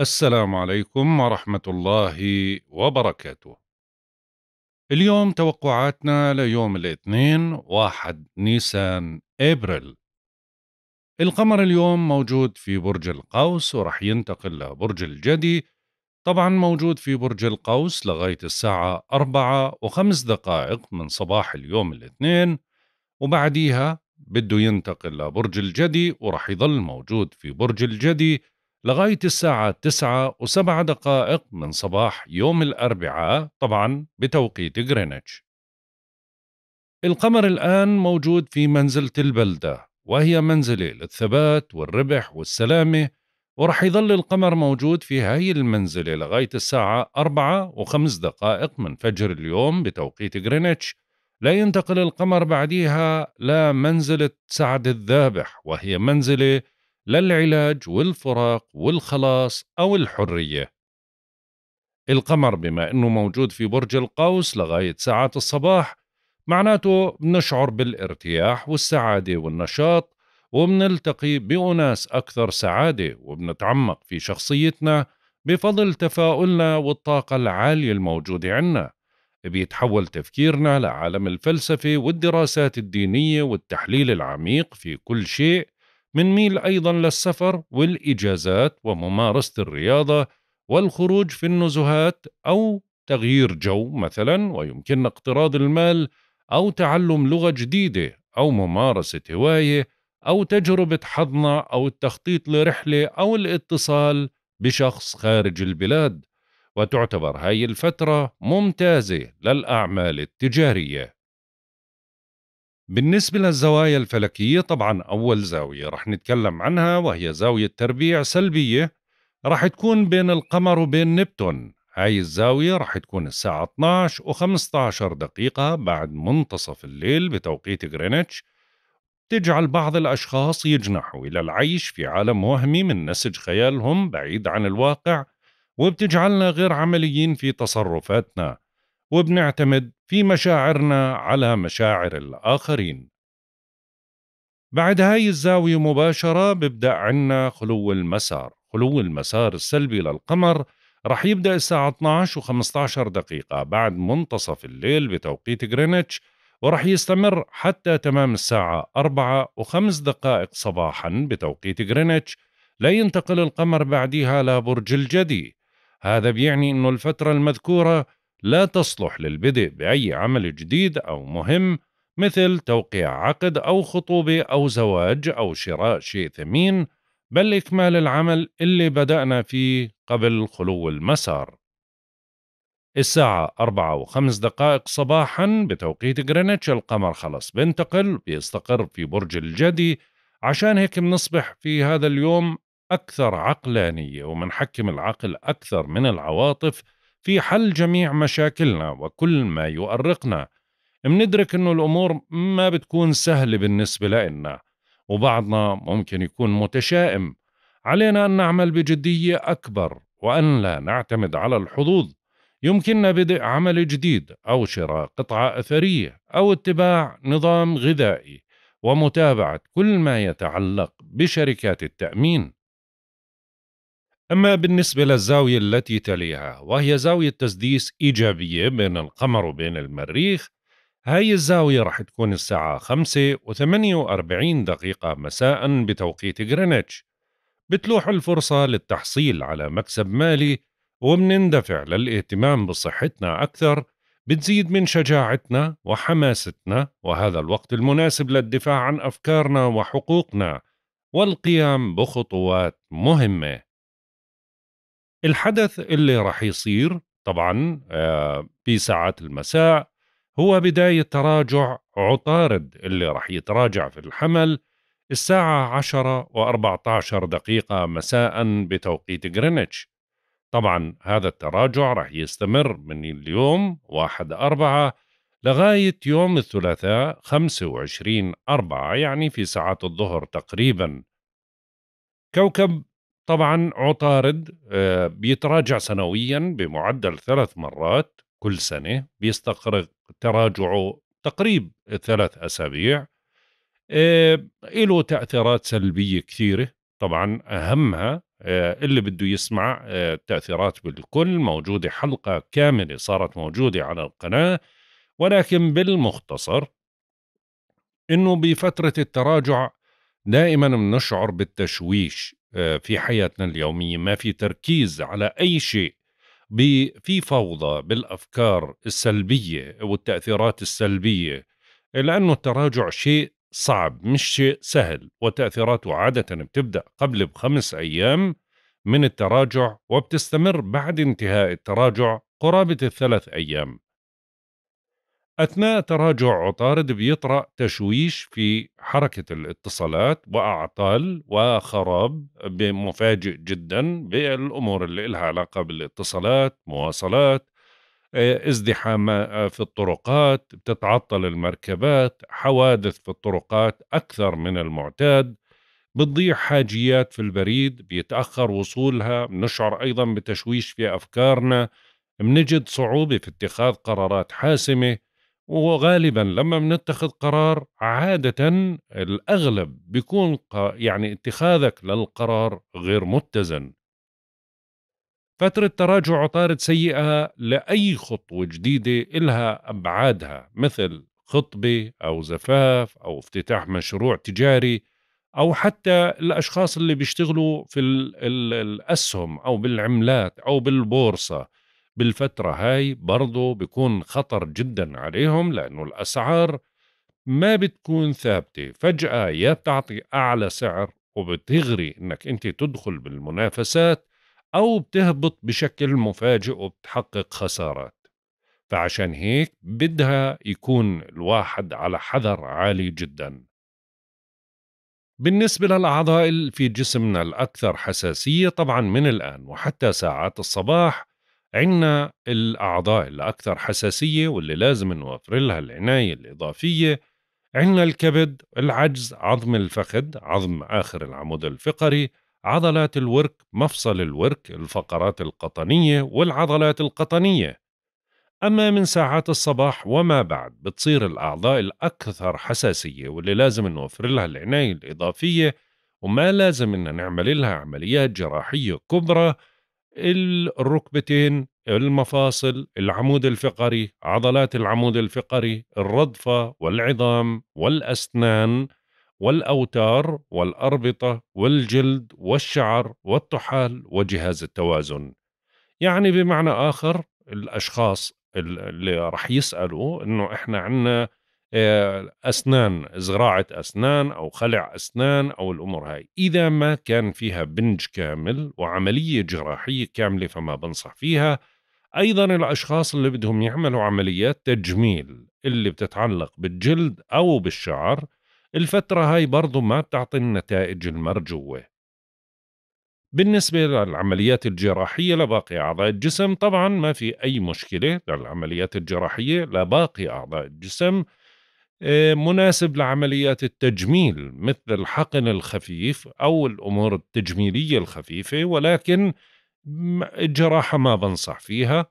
السلام عليكم ورحمة الله وبركاته. اليوم توقعاتنا ليوم الاثنين 1 نيسان ابريل. القمر اليوم موجود في برج القوس ورح ينتقل لبرج الجدي. طبعا موجود في برج القوس لغاية الساعة أربعة وخمس دقائق من صباح اليوم الاثنين وبعديها بده ينتقل لبرج الجدي ورح يظل موجود في برج الجدي لغاية الساعة 9 و7 دقائق من صباح يوم الأربعاء طبعا بتوقيت غرينتش القمر الآن موجود في منزلة البلدة وهي منزلة للثبات والربح والسلامة ورح يظل القمر موجود في هاي المنزلة لغاية الساعة 4 وخمس دقائق من فجر اليوم بتوقيت غرينتش لا ينتقل القمر بعديها لمنزلة سعد الذابح وهي منزلة للعلاج والفراق والخلاص أو الحرية القمر بما أنه موجود في برج القوس لغاية ساعات الصباح معناته بنشعر بالارتياح والسعادة والنشاط وبنلتقي بأناس أكثر سعادة وبنتعمق في شخصيتنا بفضل تفاؤلنا والطاقة العالية الموجودة عنا بيتحول تفكيرنا لعالم الفلسفة والدراسات الدينية والتحليل العميق في كل شيء منميل أيضا للسفر والإجازات وممارسة الرياضة والخروج في النزهات أو تغيير جو مثلا ويمكننا اقتراض المال أو تعلم لغة جديدة أو ممارسة هواية أو تجربة حظنا أو التخطيط لرحلة أو الاتصال بشخص خارج البلاد وتعتبر هاي الفترة ممتازة للأعمال التجارية بالنسبة للزوايا الفلكية طبعا أول زاوية رح نتكلم عنها وهي زاوية تربيع سلبية رح تكون بين القمر وبين نبتون هاي الزاوية رح تكون الساعة 12 و 15 دقيقة بعد منتصف الليل بتوقيت غرينتش تجعل بعض الأشخاص يجنحوا إلى العيش في عالم وهمي من نسج خيالهم بعيد عن الواقع وبتجعلنا غير عمليين في تصرفاتنا وبنعتمد في مشاعرنا على مشاعر الآخرين بعد هاي الزاوية مباشرة ببدأ عنا خلو المسار خلو المسار السلبي للقمر رح يبدأ الساعة 12 و15 دقيقة بعد منتصف الليل بتوقيت غرينتش ورح يستمر حتى تمام الساعة 4 و5 دقائق صباحا بتوقيت غرينتش لينتقل القمر بعديها لبرج الجدي هذا بيعني أنه الفترة المذكورة لا تصلح للبدء بأي عمل جديد أو مهم مثل توقيع عقد أو خطوبة أو زواج أو شراء شيء ثمين بل إكمال العمل اللي بدأنا فيه قبل خلو المسار الساعة أربعة وخمس دقائق صباحا بتوقيت غرينتش القمر خلص بينتقل بيستقر في برج الجدي عشان هيك بنصبح في هذا اليوم أكثر عقلانية ومنحكم العقل أكثر من العواطف في حل جميع مشاكلنا وكل ما يؤرقنا مندرك انه الامور ما بتكون سهله بالنسبه لنا وبعضنا ممكن يكون متشائم علينا ان نعمل بجديه اكبر وان لا نعتمد على الحظوظ يمكننا بدء عمل جديد او شراء قطعه اثريه او اتباع نظام غذائي ومتابعه كل ما يتعلق بشركات التامين أما بالنسبة للزاوية التي تليها وهي زاوية تسديس إيجابية بين القمر وبين المريخ هاي الزاوية رح تكون الساعة 5 و48 دقيقة مساء بتوقيت غرينتش بتلوح الفرصة للتحصيل على مكسب مالي ومنندفع للاهتمام بصحتنا أكثر بتزيد من شجاعتنا وحماستنا وهذا الوقت المناسب للدفاع عن أفكارنا وحقوقنا والقيام بخطوات مهمه الحدث اللي راح يصير طبعا آه، في ساعات المساء هو بداية تراجع عطارد اللي راح يتراجع في الحمل الساعة عشرة وأربعة عشر دقيقة مساء بتوقيت غرينتش طبعا هذا التراجع راح يستمر من اليوم واحد أربعة لغاية يوم الثلاثاء خمسة وعشرين أربعة يعني في ساعات الظهر تقريبا كوكب طبعا عطارد آه، بيتراجع سنويا بمعدل ثلاث مرات كل سنة بيستغرق تراجعه تقريب ثلاث أسابيع آه، له تأثيرات سلبية كثيرة طبعا أهمها آه، اللي بده يسمع التأثيرات بالكل موجودة حلقة كاملة صارت موجودة على القناة ولكن بالمختصر انه بفترة التراجع دائما بنشعر بالتشويش في حياتنا اليومية ما في تركيز على أي شيء في فوضى بالأفكار السلبية والتأثيرات السلبية لأنه التراجع شيء صعب مش شيء سهل وتأثيراته عادة بتبدأ قبل بخمس أيام من التراجع وبتستمر بعد انتهاء التراجع قرابة الثلاث أيام أثناء تراجع عطارد بيطرأ تشويش في حركة الاتصالات وأعطال وخراب مفاجئ جدا بالأمور اللي إلها علاقة بالاتصالات مواصلات آه، ازدحام آه، في الطرقات بتتعطل المركبات حوادث في الطرقات أكثر من المعتاد بتضيع حاجيات في البريد بيتأخر وصولها بنشعر أيضا بتشويش في أفكارنا بنجد صعوبة في اتخاذ قرارات حاسمة وغالبا لما بنتخذ قرار عادة الأغلب بيكون يعني اتخاذك للقرار غير متزن فترة تراجع عطارد سيئة لأي خطوة جديدة إلها أبعادها مثل خطبة أو زفاف أو افتتاح مشروع تجاري أو حتى الأشخاص اللي بيشتغلوا في الأسهم أو بالعملات أو بالبورصة بالفترة هاي برضو بيكون خطر جدا عليهم لأنه الأسعار ما بتكون ثابتة فجأة يا بتعطي أعلى سعر وبتغري أنك أنت تدخل بالمنافسات أو بتهبط بشكل مفاجئ وبتحقق خسارات فعشان هيك بدها يكون الواحد على حذر عالي جدا بالنسبة للأعضاء في جسمنا الأكثر حساسية طبعا من الآن وحتى ساعات الصباح عنا الأعضاء الأكثر حساسية واللي لازم نوفر لها العناية الإضافية عنا الكبد، العجز، عظم الفخذ، عظم آخر العمود الفقري، عضلات الورك، مفصل الورك، الفقرات القطنية والعضلات القطنية. أما من ساعات الصباح وما بعد بتصير الأعضاء الأكثر حساسية واللي لازم نوفر لها العناية الإضافية وما لازم إن نعمل لها عمليات جراحية كبرى الركبتين المفاصل العمود الفقري عضلات العمود الفقري الرضفة والعظام والأسنان والأوتار والأربطة والجلد والشعر والطحال وجهاز التوازن يعني بمعنى آخر الأشخاص اللي رح يسألوا أنه إحنا عنا آه، أسنان زراعة أسنان أو خلع أسنان أو الأمور هاي إذا ما كان فيها بنج كامل وعملية جراحية كاملة فما بنصح فيها أيضا الأشخاص اللي بدهم يعملوا عمليات تجميل اللي بتتعلق بالجلد أو بالشعر الفترة هاي برضو ما بتعطي النتائج المرجوة بالنسبة للعمليات الجراحية لباقي أعضاء الجسم طبعا ما في أي مشكلة للعمليات الجراحية لباقي أعضاء الجسم آه، مناسب لعمليات التجميل مثل الحقن الخفيف او الامور التجميليه الخفيفه ولكن الجراحه ما بنصح فيها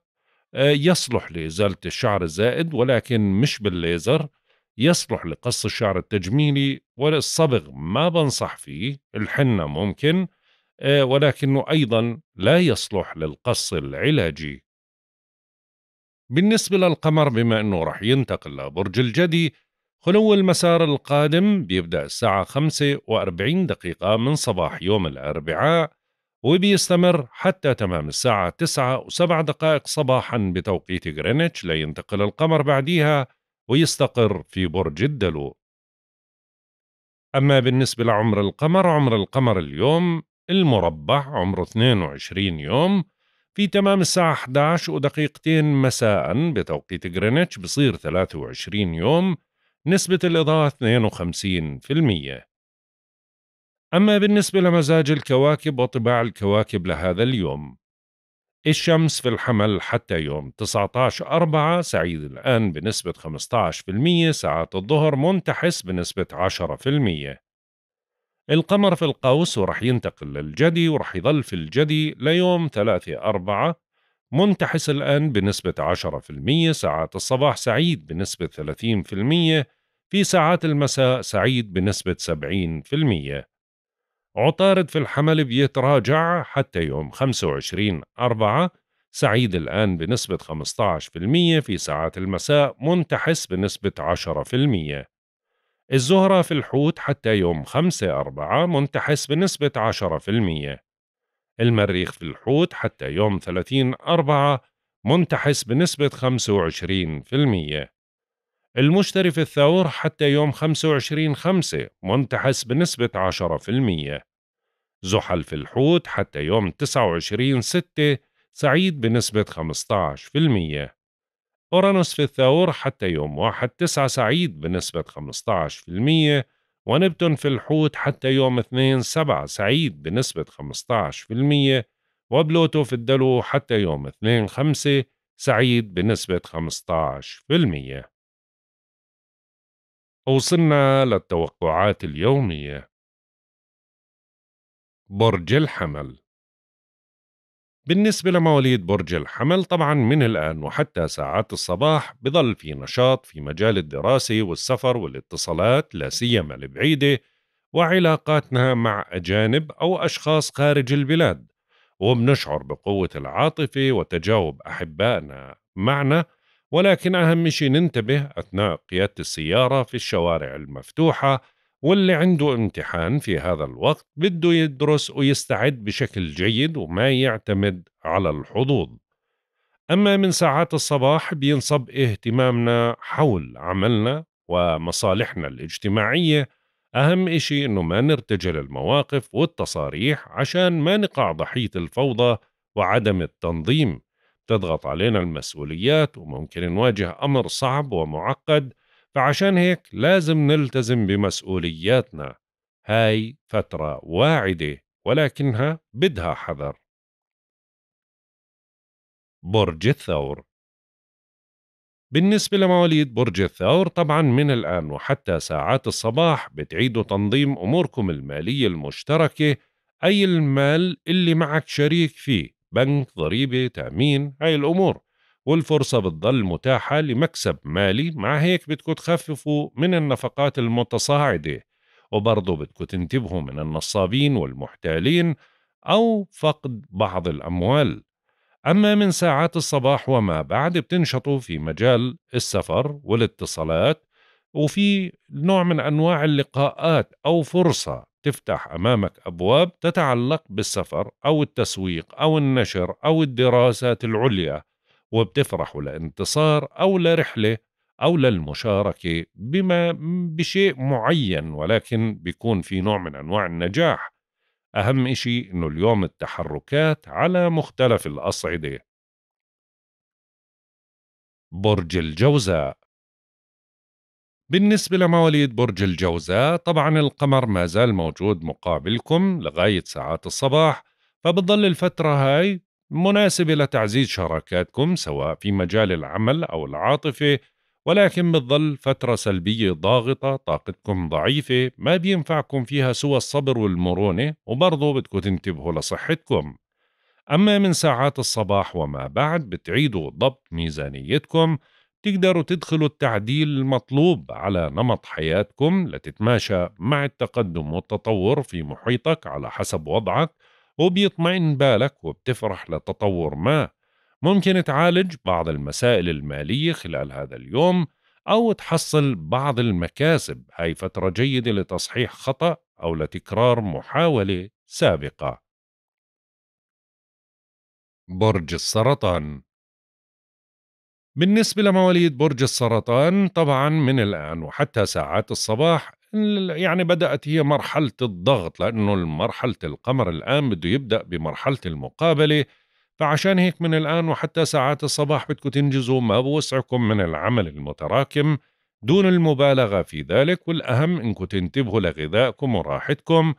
آه، يصلح لازاله الشعر الزائد ولكن مش بالليزر يصلح لقص الشعر التجميلي والصبغ ما بنصح فيه الحنه ممكن آه، ولكنه ايضا لا يصلح للقص العلاجي بالنسبة للقمر بما أنه رح ينتقل لبرج الجدي خلو المسار القادم بيبدأ الساعة 45 دقيقة من صباح يوم الأربعاء وبيستمر حتى تمام الساعة 9 و7 دقائق صباحا بتوقيت غرينتش لينتقل القمر بعديها ويستقر في برج الدلو أما بالنسبة لعمر القمر عمر القمر اليوم المربع عمره 22 يوم في تمام الساعة 11 ودقيقتين مساء بتوقيت غرينتش بصير 23 يوم نسبة الإضاءة 52% أما بالنسبة لمزاج الكواكب وطباع الكواكب لهذا اليوم الشمس في الحمل حتى يوم 19 4 سعيد الآن بنسبة 15% ساعات الظهر منتحس بنسبة 10% القمر في القوس ورح ينتقل للجدي ورح يظل في الجدي ليوم 3 أربعة منتحس الآن بنسبة 10% ساعات الصباح سعيد بنسبة 30% في ساعات المساء سعيد بنسبة 70% عطارد في الحمل بيتراجع حتى يوم 25 أربعة سعيد الآن بنسبة 15% في ساعات المساء منتحس بنسبة 10% الزهرة في الحوت حتى يوم 5 أربعة منتحس بنسبة 10% المريخ في الحوت حتى يوم 30 أربعة منتحس بنسبة 25% المشتري في الثور حتى يوم 25 خمسة منتحس بنسبة 10% زحل في الحوت حتى يوم 29 ستة سعيد بنسبة 15% أورانوس في الثور حتى يوم 1 9 سعيد بنسبة 15% ونبتون في الحوت حتى يوم 2 7 سعيد بنسبة 15% وبلوتو في الدلو حتى يوم 2 5 سعيد بنسبة 15% وصلنا للتوقعات اليومية برج الحمل بالنسبة لمواليد برج الحمل طبعا من الآن وحتى ساعات الصباح بظل في نشاط في مجال الدراسة والسفر والاتصالات لا سيما البعيدة وعلاقاتنا مع أجانب أو أشخاص خارج البلاد وبنشعر بقوة العاطفة وتجاوب أحبائنا معنا ولكن أهم شيء ننتبه أثناء قيادة السيارة في الشوارع المفتوحة واللي عنده امتحان في هذا الوقت بده يدرس ويستعد بشكل جيد وما يعتمد على الحظوظ أما من ساعات الصباح بينصب اهتمامنا حول عملنا ومصالحنا الاجتماعية أهم إشي إنه ما نرتجل المواقف والتصاريح عشان ما نقع ضحية الفوضى وعدم التنظيم تضغط علينا المسؤوليات وممكن نواجه أمر صعب ومعقد فعشان هيك لازم نلتزم بمسؤولياتنا هاي فترة واعدة ولكنها بدها حذر برج الثور بالنسبة لمواليد برج الثور طبعا من الآن وحتى ساعات الصباح بتعيدوا تنظيم أموركم المالية المشتركة أي المال اللي معك شريك فيه بنك ضريبة تأمين هاي الأمور والفرصة بتضل متاحة لمكسب مالي مع هيك بدكم تخففوا من النفقات المتصاعدة وبرضه بدكم تنتبهوا من النصابين والمحتالين أو فقد بعض الأموال أما من ساعات الصباح وما بعد بتنشطوا في مجال السفر والاتصالات وفي نوع من أنواع اللقاءات أو فرصة تفتح أمامك أبواب تتعلق بالسفر أو التسويق أو النشر أو الدراسات العليا وبتفرحوا لانتصار أو لرحلة أو للمشاركة بما بشيء معين ولكن بيكون في نوع من أنواع النجاح أهم إشي إنه اليوم التحركات على مختلف الأصعدة برج الجوزاء بالنسبة لمواليد برج الجوزاء طبعا القمر ما زال موجود مقابلكم لغاية ساعات الصباح فبتضل الفترة هاي مناسبة لتعزيز شراكاتكم سواء في مجال العمل أو العاطفة ولكن بتظل فترة سلبية ضاغطة طاقتكم ضعيفة ما بينفعكم فيها سوى الصبر والمرونة وبرضه بدكم تنتبهوا لصحتكم أما من ساعات الصباح وما بعد بتعيدوا ضبط ميزانيتكم تقدروا تدخلوا التعديل المطلوب على نمط حياتكم لتتماشى مع التقدم والتطور في محيطك على حسب وضعك وبيطمئن بالك وبتفرح لتطور ما ممكن تعالج بعض المسائل المالية خلال هذا اليوم أو تحصل بعض المكاسب هاي فترة جيدة لتصحيح خطأ أو لتكرار محاولة سابقة برج السرطان بالنسبة لمواليد برج السرطان طبعا من الآن وحتى ساعات الصباح يعني بدأت هي مرحلة الضغط لأنه مرحلة القمر الآن بده يبدأ بمرحلة المقابلة فعشان هيك من الآن وحتى ساعات الصباح بدكم تنجزوا ما بوسعكم من العمل المتراكم دون المبالغة في ذلك والأهم إنكم تنتبهوا لغذائكم وراحتكم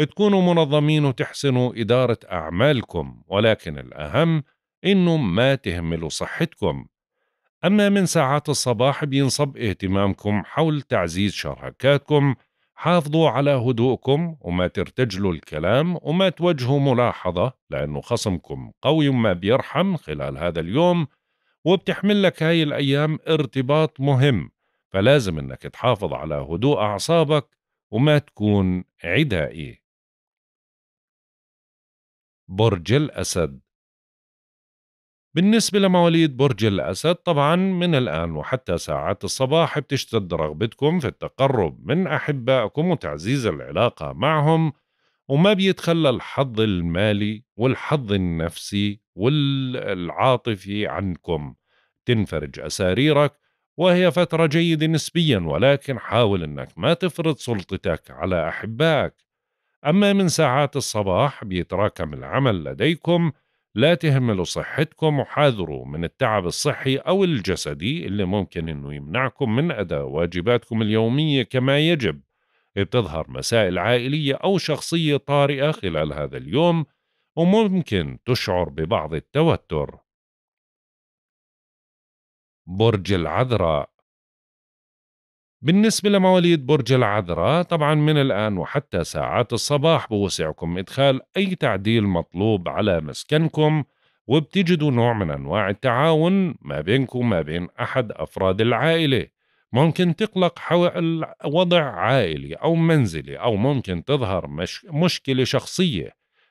تكونوا منظمين وتحسنوا إدارة أعمالكم ولكن الأهم إنه ما تهملوا صحتكم أما من ساعات الصباح بينصب اهتمامكم حول تعزيز شراكاتكم حافظوا على هدوءكم وما ترتجلوا الكلام وما توجهوا ملاحظة لأنه خصمكم قوي وما بيرحم خلال هذا اليوم وبتحمل لك هاي الأيام ارتباط مهم فلازم أنك تحافظ على هدوء أعصابك وما تكون عدائي برج الأسد بالنسبة لمواليد برج الأسد طبعا من الآن وحتى ساعات الصباح بتشتد رغبتكم في التقرب من أحبائكم وتعزيز العلاقة معهم وما بيتخلى الحظ المالي والحظ النفسي والعاطفي عنكم تنفرج أساريرك وهي فترة جيدة نسبيا ولكن حاول أنك ما تفرض سلطتك على أحبائك أما من ساعات الصباح بيتراكم العمل لديكم لا تهملوا صحتكم وحاذروا من التعب الصحي أو الجسدي اللي ممكن أنه يمنعكم من أداء واجباتكم اليومية كما يجب بتظهر مسائل عائلية أو شخصية طارئة خلال هذا اليوم وممكن تشعر ببعض التوتر برج العذراء بالنسبة لمواليد برج العذراء طبعا من الآن وحتى ساعات الصباح بوسعكم إدخال أي تعديل مطلوب على مسكنكم وبتجدوا نوع من أنواع التعاون ما بينكم وما بين أحد أفراد العائلة ممكن تقلق حول وضع عائلي أو منزلي أو ممكن تظهر مش مشكلة شخصية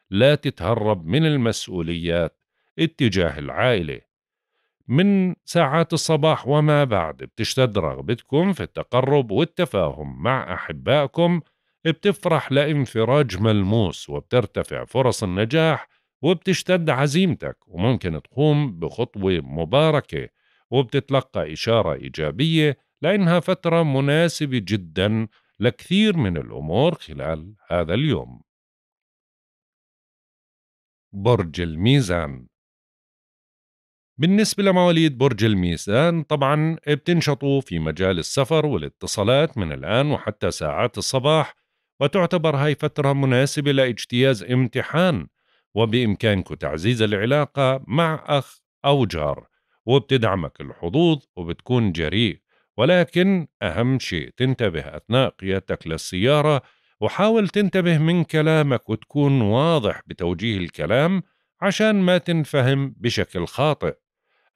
لا تتهرب من المسؤوليات اتجاه العائلة من ساعات الصباح وما بعد بتشتد رغبتكم في التقرب والتفاهم مع أحبائكم بتفرح لانفراج ملموس وبترتفع فرص النجاح وبتشتد عزيمتك وممكن تقوم بخطوة مباركة وبتتلقى إشارة إيجابية لأنها فترة مناسبة جدا لكثير من الأمور خلال هذا اليوم برج الميزان بالنسبة لمواليد برج الميزان طبعا بتنشطوا في مجال السفر والاتصالات من الآن وحتى ساعات الصباح وتعتبر هاي فترة مناسبة لاجتياز امتحان وبإمكانك تعزيز العلاقة مع أخ أو جار وبتدعمك الحظوظ وبتكون جريء ولكن أهم شيء تنتبه أثناء قيادتك للسيارة وحاول تنتبه من كلامك وتكون واضح بتوجيه الكلام عشان ما تنفهم بشكل خاطئ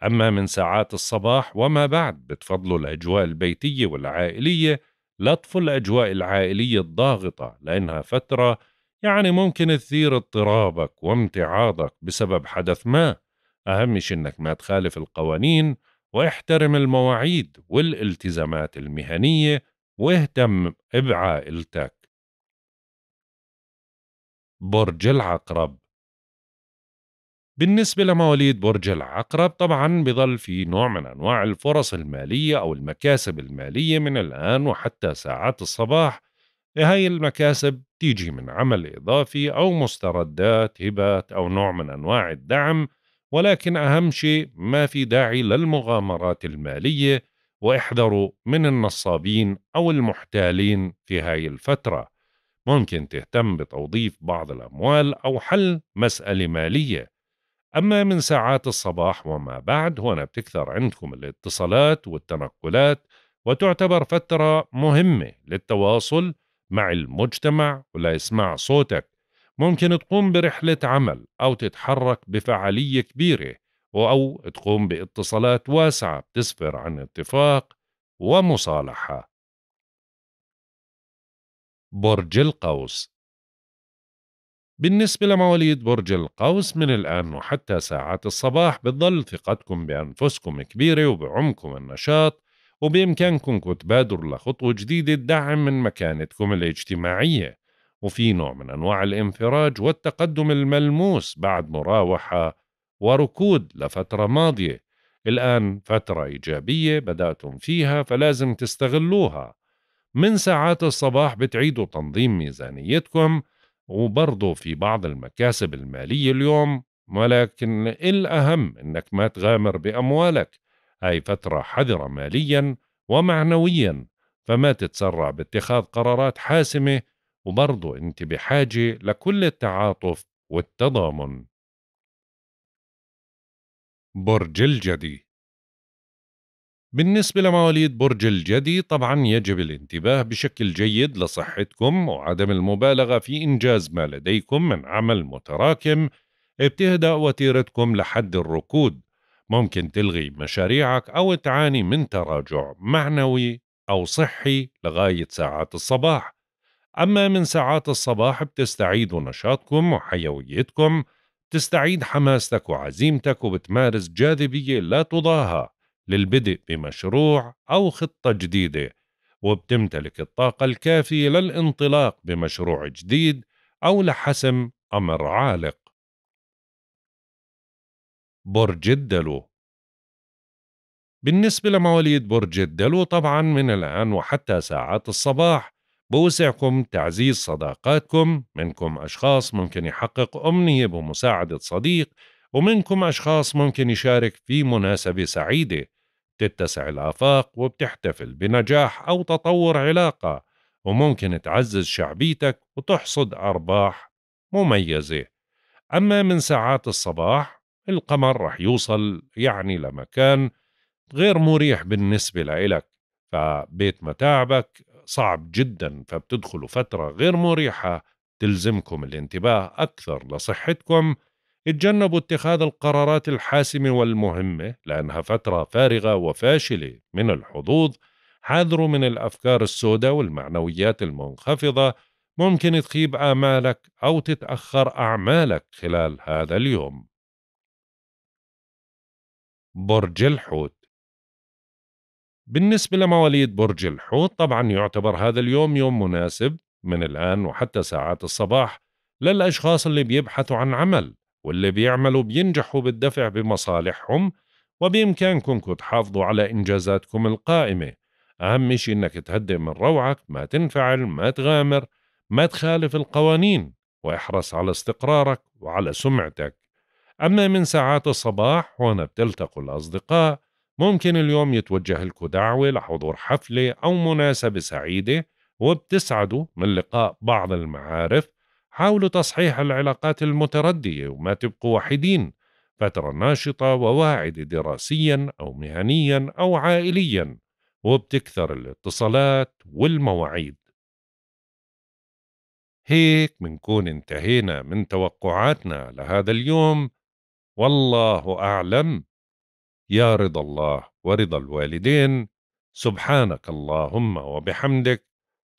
أما من ساعات الصباح وما بعد بتفضلوا الأجواء البيتية والعائلية لطفوا الأجواء العائلية الضاغطة لأنها فترة يعني ممكن تثير اضطرابك وامتعاضك بسبب حدث ما أهم شي إنك ما تخالف القوانين واحترم المواعيد والالتزامات المهنية واهتم بعائلتك برج العقرب بالنسبة لمواليد برج العقرب طبعا بظل في نوع من أنواع الفرص المالية أو المكاسب المالية من الآن وحتى ساعات الصباح هاي المكاسب تيجي من عمل إضافي أو مستردات هبات أو نوع من أنواع الدعم ولكن أهم شيء ما في داعي للمغامرات المالية واحذروا من النصابين أو المحتالين في هاي الفترة ممكن تهتم بتوظيف بعض الأموال أو حل مسألة مالية أما من ساعات الصباح وما بعد هنا بتكثر عندكم الاتصالات والتنقلات وتعتبر فترة مهمة للتواصل مع المجتمع وليسمع صوتك ممكن تقوم برحلة عمل أو تتحرك بفعالية كبيرة أو تقوم باتصالات واسعة بتسفر عن اتفاق ومصالحة برج القوس بالنسبة لمواليد برج القوس من الآن وحتى ساعات الصباح بتظل ثقتكم بأنفسكم كبيرة وبعمكم النشاط وبإمكانكم تبادروا لخطوة جديدة تدعم من مكانتكم الاجتماعية وفي نوع من أنواع الانفراج والتقدم الملموس بعد مراوحة وركود لفترة ماضية الآن فترة إيجابية بدأتم فيها فلازم تستغلوها من ساعات الصباح بتعيدوا تنظيم ميزانيتكم وبرضه في بعض المكاسب المالية اليوم ولكن الأهم أنك ما تغامر بأموالك هاي فترة حذرة ماليا ومعنويا فما تتسرع باتخاذ قرارات حاسمة وبرضه أنت بحاجة لكل التعاطف والتضامن برج الجدي بالنسبة لمواليد برج الجدي طبعا يجب الانتباه بشكل جيد لصحتكم وعدم المبالغة في إنجاز ما لديكم من عمل متراكم بتهدأ وتيرتكم لحد الركود ممكن تلغي مشاريعك أو تعاني من تراجع معنوي أو صحي لغاية ساعات الصباح أما من ساعات الصباح بتستعيد نشاطكم وحيويتكم تستعيد حماستك وعزيمتك وبتمارس جاذبية لا تضاهى للبدء بمشروع أو خطة جديدة وبتمتلك الطاقة الكافية للانطلاق بمشروع جديد أو لحسم أمر عالق برج الدلو بالنسبة لمواليد برج الدلو طبعا من الآن وحتى ساعات الصباح بوسعكم تعزيز صداقاتكم منكم أشخاص ممكن يحقق أمنية بمساعدة صديق ومنكم أشخاص ممكن يشارك في مناسبة سعيدة تتسع الآفاق وبتحتفل بنجاح أو تطور علاقة وممكن تعزز شعبيتك وتحصد أرباح مميزة أما من ساعات الصباح القمر رح يوصل يعني لمكان غير مريح بالنسبة لإلك فبيت متاعبك صعب جدا فبتدخلوا فترة غير مريحة تلزمكم الانتباه أكثر لصحتكم اتجنبوا اتخاذ القرارات الحاسمة والمهمة لأنها فترة فارغة وفاشلة من الحظوظ حذروا من الأفكار السوداء والمعنويات المنخفضة ممكن تخيب آمالك أو تتأخر أعمالك خلال هذا اليوم برج الحوت بالنسبة لمواليد برج الحوت طبعا يعتبر هذا اليوم يوم مناسب من الآن وحتى ساعات الصباح للأشخاص اللي بيبحثوا عن عمل واللي بيعملوا بينجحوا بالدفع بمصالحهم وبإمكانكم تحافظوا على إنجازاتكم القائمة أهم شيء إنك تهدئ من روعك ما تنفعل ما تغامر ما تخالف القوانين واحرص على استقرارك وعلى سمعتك أما من ساعات الصباح هنا بتلتقوا الأصدقاء ممكن اليوم يتوجه لكم دعوة لحضور حفلة أو مناسبة سعيدة وبتسعدوا من لقاء بعض المعارف حاولوا تصحيح العلاقات المتردية وما تبقوا وحيدين فترة ناشطة وواعدة دراسيا أو مهنيا أو عائليا وبتكثر الاتصالات والمواعيد هيك منكون انتهينا من توقعاتنا لهذا اليوم والله أعلم يا رضا الله ورضا الوالدين سبحانك اللهم وبحمدك